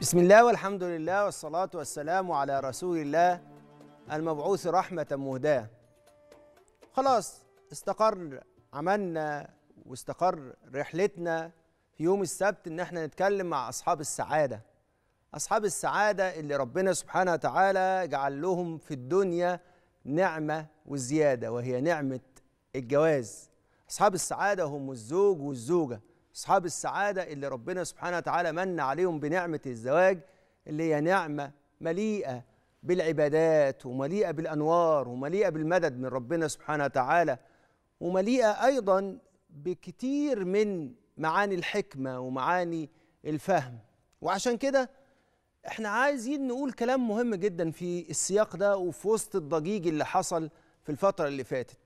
بسم الله والحمد لله والصلاة والسلام على رسول الله المبعوث رحمة مهداة خلاص استقر عملنا واستقر رحلتنا في يوم السبت ان احنا نتكلم مع اصحاب السعادة اصحاب السعادة اللي ربنا سبحانه وتعالى جعل لهم في الدنيا نعمة وزيادة وهي نعمة الجواز أصحاب السعادة هم الزوج والزوجة أصحاب السعادة اللي ربنا سبحانه وتعالى من عليهم بنعمة الزواج اللي هي نعمة مليئة بالعبادات ومليئة بالأنوار ومليئة بالمدد من ربنا سبحانه وتعالى ومليئة أيضا بكتير من معاني الحكمة ومعاني الفهم وعشان كده احنا عايزين نقول كلام مهم جدا في السياق ده وفي وسط الضجيج اللي حصل في الفترة اللي فاتت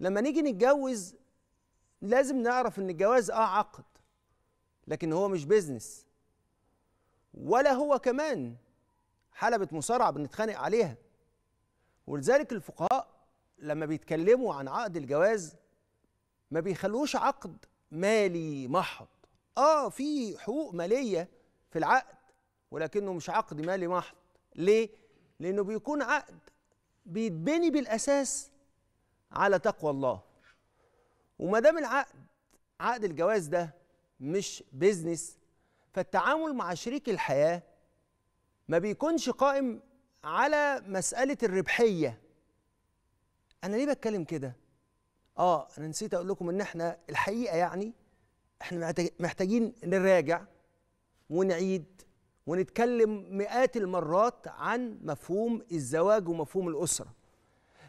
لما نيجي نتجوز لازم نعرف ان الجواز اه عقد لكن هو مش بيزنس ولا هو كمان حلبة مصارعة بنتخانق عليها ولذلك الفقهاء لما بيتكلموا عن عقد الجواز ما بيخلوش عقد مالي محض اه في حقوق مالية في العقد ولكنه مش عقد مالي محض ليه؟ لأنه بيكون عقد بيتبني بالأساس على تقوى الله وما دام العقد عقد الجواز ده مش بيزنس فالتعامل مع شريك الحياه ما بيكونش قائم على مساله الربحيه انا ليه بتكلم كده اه انا نسيت اقول لكم ان احنا الحقيقه يعني احنا محتاجين نراجع ونعيد ونتكلم مئات المرات عن مفهوم الزواج ومفهوم الاسره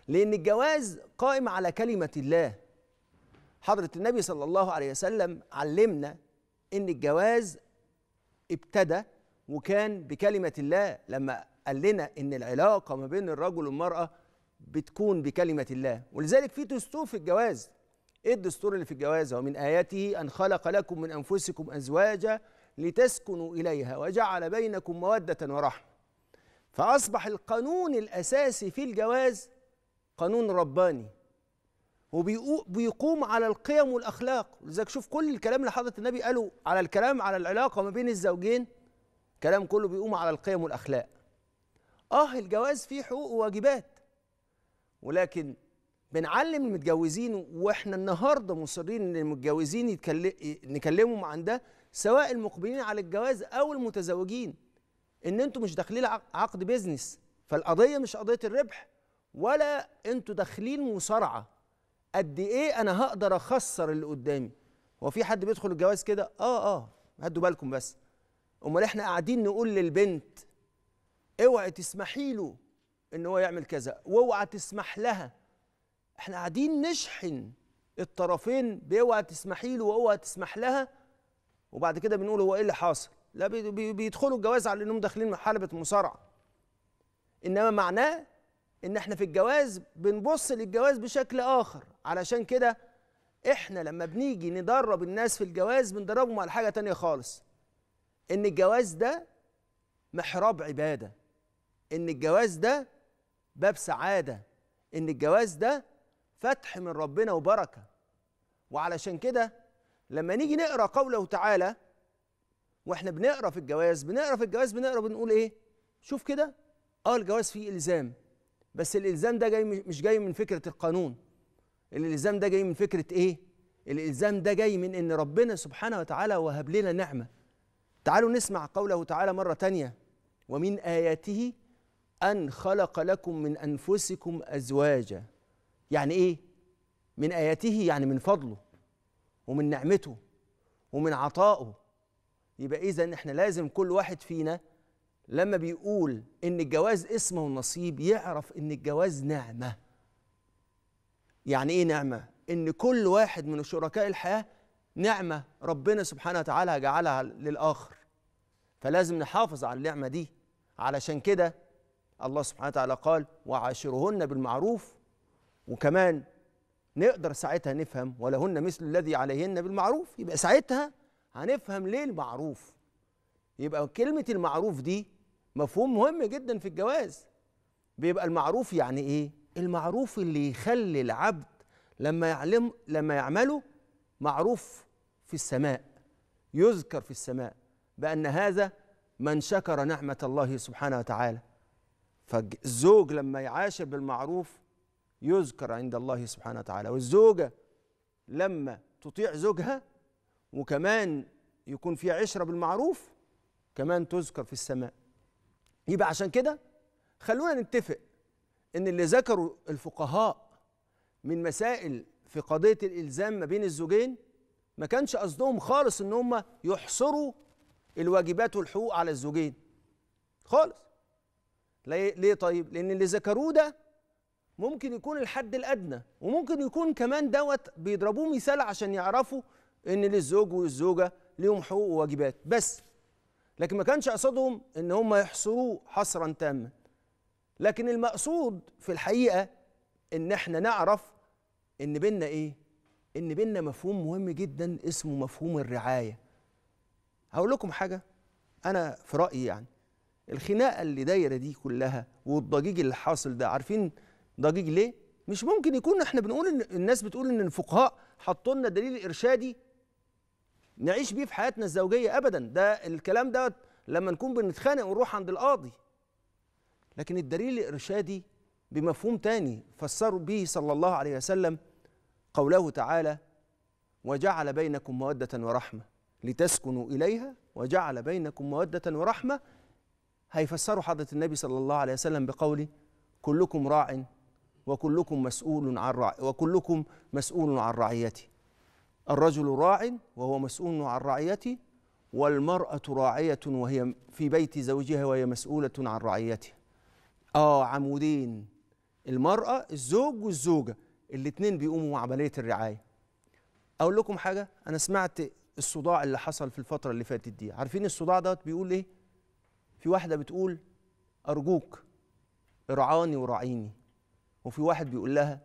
لان الجواز قائم على كلمه الله حضرة النبي صلى الله عليه وسلم علمنا إن الجواز ابتدى وكان بكلمة الله لما قال لنا إن العلاقة ما بين الرجل والمرأة بتكون بكلمة الله ولذلك في دستور في الجواز إيه الدستور اللي في الجواز ومن آياته أن خلق لكم من أنفسكم أزواجا لتسكنوا إليها وجعل بينكم مودة ورحمة فأصبح القانون الأساسي في الجواز قانون رباني وبيقوم على القيم والاخلاق لذلك شوف كل الكلام اللي حضرة النبي قاله على الكلام على العلاقه ما بين الزوجين كلام كله بيقوم على القيم والاخلاق اه الجواز فيه حقوق وواجبات ولكن بنعلم المتجوزين واحنا النهارده مصرين ان المتجوزين يتكلم نكلمهم عن ده سواء المقبلين على الجواز او المتزوجين ان انتوا مش داخلين عقد بيزنس فالقضيه مش قضيه الربح ولا انتوا داخلين مصارعه قد ايه انا هقدر اخسر اللي قدامي هو في حد بيدخل الجواز كده اه اه هدوا بالكم بس امال احنا قاعدين نقول للبنت اوعي تسمحي له ان هو يعمل كذا واوعى تسمح لها احنا قاعدين نشحن الطرفين باوعى تسمحي له واوعى تسمح لها وبعد كده بنقول هو ايه اللي حاصل لا بيدخلوا الجواز على انهم داخلين حلبة مصارعة انما معناه ان احنا في الجواز بنبص للجواز بشكل اخر علشان كده احنا لما بنيجي ندرب الناس في الجواز بندربهم على حاجه تانية خالص ان الجواز ده محراب عباده ان الجواز ده باب سعاده ان الجواز ده فتح من ربنا وبركه وعلشان كده لما نيجي نقرا قوله تعالى واحنا بنقرا في الجواز بنقرا في الجواز بنقرا بنقول ايه شوف كده اه الجواز فيه الزام بس الالزام ده جاي مش جاي من فكره القانون الالزام ده جاي من فكره ايه الالزام ده جاي من ان ربنا سبحانه وتعالى وهب لنا نعمه تعالوا نسمع قوله تعالى مره تانية ومن اياته ان خلق لكم من انفسكم ازواجا يعني ايه من اياته يعني من فضله ومن نعمته ومن عطائه يبقى اذا احنا لازم كل واحد فينا لما بيقول ان الجواز اسم ونصيب يعرف ان الجواز نعمه يعني ايه نعمه ان كل واحد من شركاء الحياه نعمه ربنا سبحانه وتعالى جعلها للاخر فلازم نحافظ على النعمه دي علشان كده الله سبحانه وتعالى قال وعاشرهن بالمعروف وكمان نقدر ساعتها نفهم ولهن مثل الذي عليهن بالمعروف يبقى ساعتها هنفهم ليه المعروف يبقى كلمة المعروف دي مفهوم مهم جدا في الجواز بيبقى المعروف يعني ايه المعروف اللي يخلي العبد لما يعلم لما يعمله معروف في السماء يذكر في السماء بأن هذا من شكر نعمة الله سبحانه وتعالى فالزوج لما يعاشر بالمعروف يذكر عند الله سبحانه وتعالى والزوجة لما تطيع زوجها وكمان يكون في عشرة بالمعروف كمان تذكر في السماء يبقى عشان كده خلونا نتفق ان اللي ذكره الفقهاء من مسائل في قضيه الالزام ما بين الزوجين ما كانش قصدهم خالص ان هم يحصروا الواجبات والحقوق على الزوجين خالص ليه طيب لان اللي ذكروه ده ممكن يكون الحد الادنى وممكن يكون كمان دوت بيضربوه مثال عشان يعرفوا ان للزوج والزوجه ليهم حقوق وواجبات بس لكن ما كانش قصدهم ان هم يحصروه حصرا تاما لكن المقصود في الحقيقه ان احنا نعرف ان بينا ايه ان بينا مفهوم مهم جدا اسمه مفهوم الرعايه هقول لكم حاجه انا في رايي يعني الخناقه اللي دايره دي كلها والضجيج اللي حاصل ده عارفين ضجيج ليه مش ممكن يكون احنا بنقول ان الناس بتقول ان الفقهاء حطوا لنا دليل ارشادي نعيش بيه في حياتنا الزوجيه ابدا ده الكلام ده لما نكون بنتخانق ونروح عند القاضي لكن الدليل الارشادي بمفهوم تاني فسروا به صلى الله عليه وسلم قوله تعالى وجعل بينكم موده ورحمه لتسكنوا اليها وجعل بينكم موده ورحمه هيفسروا حضره النبي صلى الله عليه وسلم بقوله كلكم راع وكلكم مسؤول عن وكلكم مسؤول عن رعيته الرجل راع وهو مسؤول عن رعيته والمرأة راعية وهي في بيت زوجها وهي مسؤولة عن رعيته آه عمودين المرأة الزوج والزوجة الاتنين بيقوموا عملية الرعاية أقول لكم حاجة أنا سمعت الصداع اللي حصل في الفترة اللي فاتت دي عارفين الصداع دوت بيقول إيه في واحدة بتقول أرجوك ارعاني وراعيني وفي واحد بيقول لها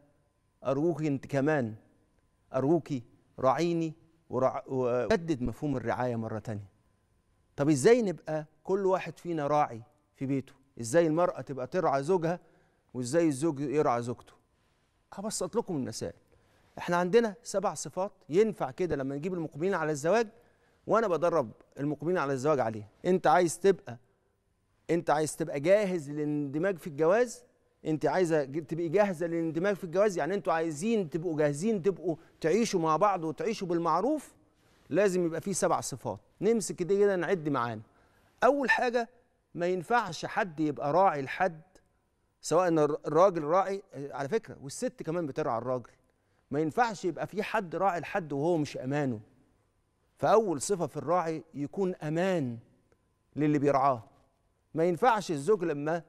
أرجوك أنت كمان أرجوكي راعيني وجدد مفهوم الرعاية مرة تانية طب إزاي نبقى كل واحد فينا راعي في بيته إزاي المرأة تبقى ترعى زوجها وإزاي الزوج يرعى زوجته هبسط لكم المسائل احنا عندنا سبع صفات ينفع كده لما نجيب المقبلين على الزواج وانا بدرب المقبلين على الزواج عليها انت عايز تبقى انت عايز تبقى جاهز للاندماج في الجواز انت عايزه تبقي جاهزه للاندماج في الجواز يعني انتوا عايزين تبقوا جاهزين تبقوا تعيشوا مع بعض وتعيشوا بالمعروف لازم يبقى فيه سبع صفات نمسك كده كده نعد معانا اول حاجه ما ينفعش حد يبقى راعي لحد سواء الراجل راعي على فكره والست كمان بترعى الراجل ما ينفعش يبقى في حد راعي لحد وهو مش امانه فاول صفه في الراعي يكون امان للي بيرعاه ما ينفعش الزوج لما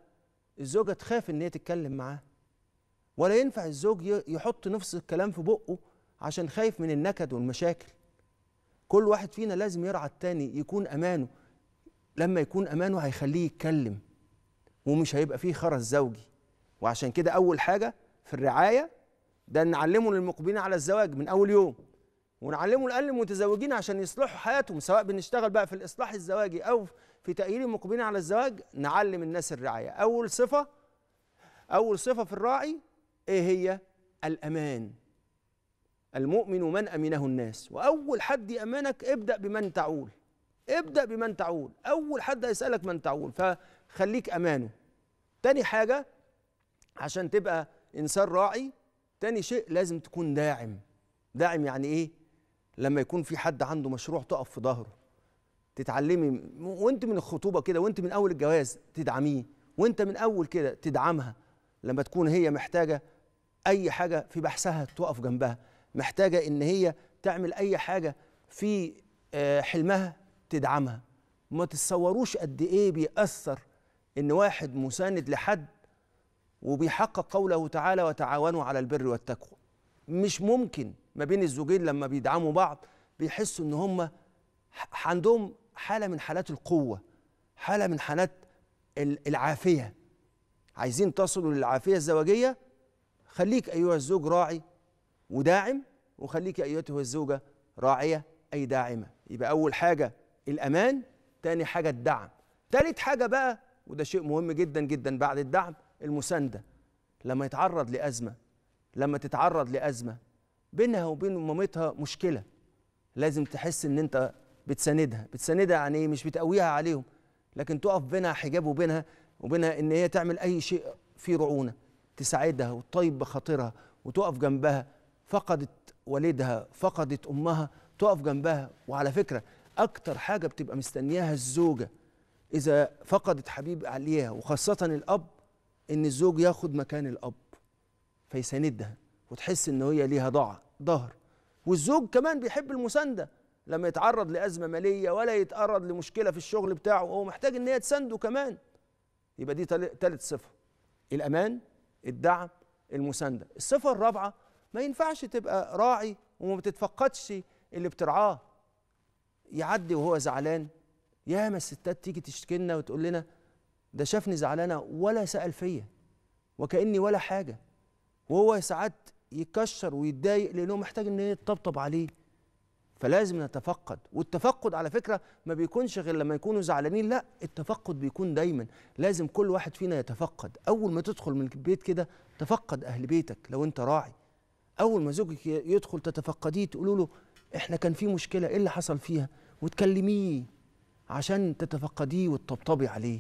الزوجه تخاف ان هي تتكلم معاه ولا ينفع الزوج يحط نفس الكلام في بقه عشان خايف من النكد والمشاكل كل واحد فينا لازم يرعى التاني يكون امانه لما يكون امانه هيخليه يتكلم ومش هيبقى فيه خرس زوجي وعشان كده اول حاجه في الرعايه ده نعلمه للمقبلين على الزواج من اول يوم ونعلمه الاقل متزوجين عشان يصلحوا حياتهم سواء بنشتغل بقى في الاصلاح الزواجي او في تاهيل المقبلين على الزواج نعلم الناس الرعايه اول صفه اول صفه في الراعي ايه هي الامان المؤمن من امنه الناس واول حد يامنك ابدا بمن تعول ابدا بمن تعول اول حد هيسالك من تعول فخليك امانه تاني حاجه عشان تبقى انسان راعي تاني شيء لازم تكون داعم داعم يعني ايه لما يكون في حد عنده مشروع تقف في ظهره تتعلمي وانت من الخطوبه كده وانت من اول الجواز تدعميه وانت من اول كده تدعمها لما تكون هي محتاجه اي حاجه في بحثها تقف جنبها محتاجه ان هي تعمل اي حاجه في آه، حلمها تدعمها ما تتصوروش قد ايه بيأثر ان واحد مساند لحد وبيحقق قوله تعالى وتعاونوا على البر والتقوى مش ممكن ما بين الزوجين لما بيدعموا بعض بيحسوا ان هم عندهم حاله من حالات القوه حاله من حالات العافيه عايزين تصلوا للعافيه الزواجيه خليك ايها الزوج راعي وداعم وخليك ايتها الزوجه راعيه اي داعمه يبقى اول حاجه الامان تاني حاجه الدعم تالت حاجه بقى وده شيء مهم جدا جدا بعد الدعم المسانده لما يتعرض لازمه لما تتعرض لازمه بينها وبين مامتها مشكله لازم تحس ان انت بتساندها بتساندها يعني ايه مش بتقويها عليهم لكن تقف بينها حجاب وبينها وبينها ان هي تعمل اي شيء فيه رعونه تساعدها وتطيب بخاطرها وتقف جنبها فقدت والدها فقدت امها تقف جنبها وعلى فكره اكتر حاجه بتبقى مستنياها الزوجه اذا فقدت حبيب عليها وخاصه الاب ان الزوج ياخد مكان الاب فيساندها وتحس ان هي ليها ضع ظهر والزوج كمان بيحب المسانده لما يتعرض لازمه ماليه ولا يتعرض لمشكله في الشغل بتاعه هو محتاج ان هي تسنده كمان يبقى دي ثالث صفه الامان الدعم المسانده الصفه الرابعه ما ينفعش تبقى راعي وما بتتفقدش اللي بترعاه يعدي وهو زعلان ياما الستات تيجي تشتكي لنا وتقول لنا ده شافني زعلانه ولا سال فيا وكاني ولا حاجه وهو ساعات يكشر ويتضايق لانه محتاج ان يطبطب عليه فلازم نتفقد والتفقد على فكره ما بيكونش غير لما يكونوا زعلانين لا التفقد بيكون دايما لازم كل واحد فينا يتفقد اول ما تدخل من البيت كده تفقد اهل بيتك لو انت راعي اول ما زوجك يدخل تتفقديه تقولوا له احنا كان في مشكله ايه اللي حصل فيها وتكلميه عشان تتفقديه وتطبطبي عليه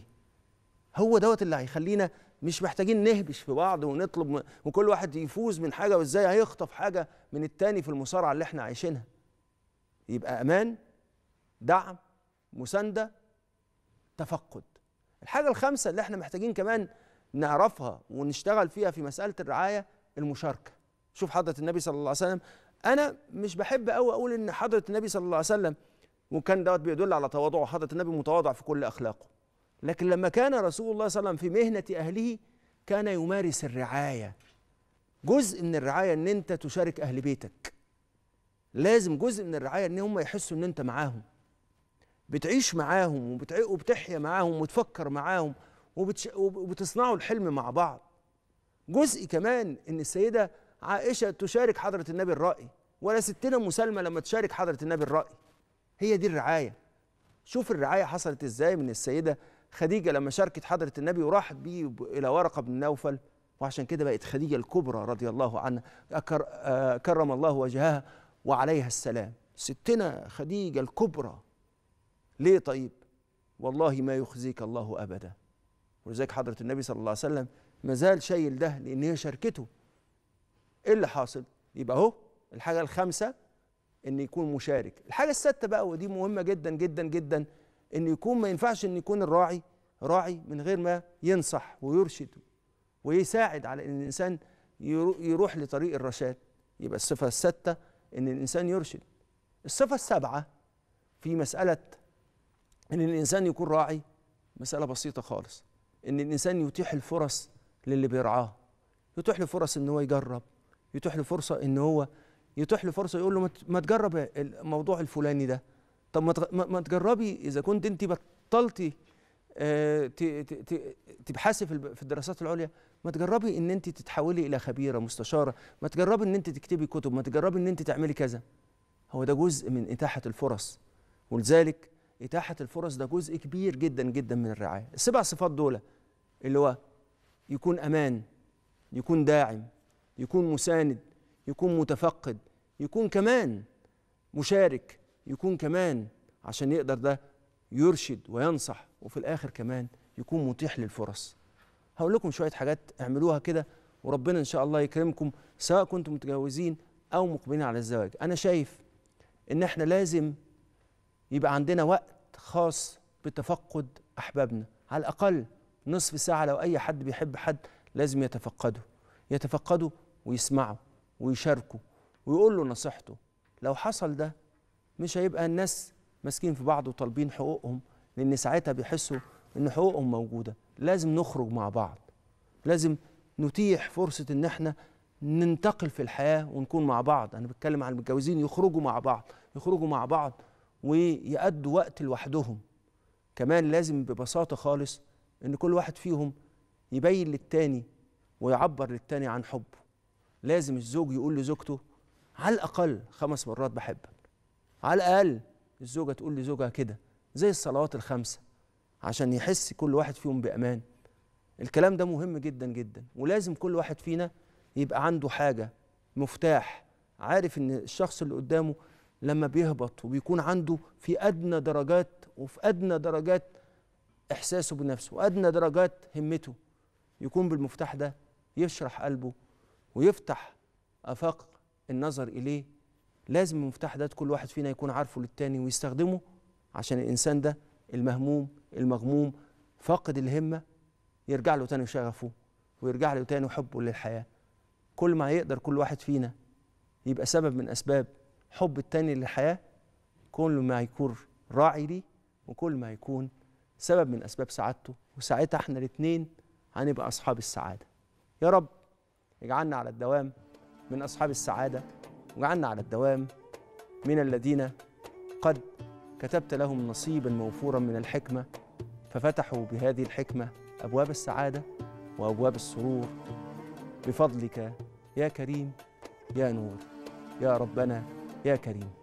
هو دوت اللي هيخلينا مش محتاجين نهبش في بعض ونطلب وكل واحد يفوز من حاجه وازاي هيخطف حاجه من التاني في المصارعه اللي احنا عايشينها يبقى امان دعم مسانده تفقد الحاجه الخامسه اللي احنا محتاجين كمان نعرفها ونشتغل فيها في مساله الرعايه المشاركه شوف حضره النبي صلى الله عليه وسلم انا مش بحب قوي اقول ان حضره النبي صلى الله عليه وسلم وكان دوت بيدل على تواضعه حضره النبي متواضع في كل اخلاقه لكن لما كان رسول الله صلى الله عليه وسلم في مهنة أهله كان يمارس الرعاية جزء من الرعاية أن أنت تشارك أهل بيتك لازم جزء من الرعاية أن هم يحسوا أن أنت معاهم بتعيش معاهم وبتحيا معاهم وتفكر معاهم وبتش... وبتصنعوا الحلم مع بعض جزء كمان ان السيده عائشه تشارك حضره النبي الرأي ولا ستنا مسلمه لما تشارك حضره النبي الرأي هي دي الرعايه شوف الرعايه حصلت ازاي من السيده خديجه لما شاركت حضره النبي وراحت بيه الى ورقه بن نوفل وعشان كده بقت خديجه الكبرى رضي الله عنها آه، كرم الله وجهها وعليها السلام ستنا خديجه الكبرى ليه طيب والله ما يخزيك الله ابدا ولذلك حضره النبي صلى الله عليه وسلم ما زال شايل ده لان هي شاركته ايه اللي حاصل يبقى اهو الحاجه الخامسه ان يكون مشارك الحاجه السادسه بقى ودي مهمه جدا جدا جدا ان يكون ما ينفعش ان يكون الراعي راعي من غير ما ينصح ويرشد ويساعد على ان الانسان يروح لطريق الرشاد يبقى الصفه السادسه ان الانسان يرشد الصفه السابعه في مساله ان الانسان يكون راعي مساله بسيطه خالص ان الانسان يتيح الفرص للي بيرعاه يتيح له فرص ان هو يجرب يتيح له فرصه ان هو يتيح له فرصه يقول له ما تجرب الموضوع الفلاني ده طب ما ما تجربي اذا كنت انت بطلتي آه، تبحثي في الدراسات العليا ما تجربي ان انت تتحولي الى خبيره مستشاره ما تجربي ان انت تكتبي كتب ما تجربي ان انت تعملي كذا هو ده جزء من اتاحه الفرص ولذلك اتاحه الفرص ده جزء كبير جدا جدا من الرعايه السبع صفات دول اللي هو يكون امان يكون داعم يكون مساند يكون متفقد يكون كمان مشارك يكون كمان عشان يقدر ده يرشد وينصح وفي الاخر كمان يكون متيح للفرص هقول لكم شويه حاجات اعملوها كده وربنا ان شاء الله يكرمكم سواء كنتم متجوزين او مقبلين على الزواج انا شايف ان احنا لازم يبقى عندنا وقت خاص بتفقد احبابنا على الاقل نصف ساعه لو اي حد بيحب حد لازم يتفقده يتفقده ويسمعه ويشاركه ويقول له نصيحته لو حصل ده مش هيبقى الناس ماسكين في بعض وطالبين حقوقهم لان ساعتها بيحسوا ان حقوقهم موجوده لازم نخرج مع بعض لازم نتيح فرصه ان احنا ننتقل في الحياه ونكون مع بعض انا بتكلم عن المتجوزين يخرجوا مع بعض يخرجوا مع بعض ويقضوا وقت لوحدهم كمان لازم ببساطه خالص ان كل واحد فيهم يبين للتاني ويعبر للتاني عن حبه لازم الزوج يقول لزوجته على الاقل خمس مرات بحبك على الاقل الزوجه تقول لزوجها كده زي الصلوات الخمسه عشان يحس كل واحد فيهم بامان الكلام ده مهم جدا جدا ولازم كل واحد فينا يبقى عنده حاجه مفتاح عارف ان الشخص اللي قدامه لما بيهبط وبيكون عنده في ادنى درجات وفي ادنى درجات احساسه بنفسه وادنى درجات همته يكون بالمفتاح ده يشرح قلبه ويفتح افاق النظر اليه لازم المفتاح ده كل واحد فينا يكون عارفه للتاني ويستخدمه عشان الإنسان ده المهموم المغموم فاقد الهمة يرجع له تاني شغفه ويرجع له تاني حبه للحياة كل ما يقدر كل واحد فينا يبقى سبب من أسباب حب التاني للحياة كل ما يكون راعي ليه وكل ما يكون سبب من أسباب سعادته وساعتها احنا الاتنين هنبقى أصحاب السعادة يا رب اجعلنا على الدوام من أصحاب السعادة واجعلنا على الدوام من الذين قد كتبت لهم نصيبا موفورا من الحكمة ففتحوا بهذه الحكمة أبواب السعادة وأبواب السرور بفضلك يا كريم يا نور يا ربنا يا كريم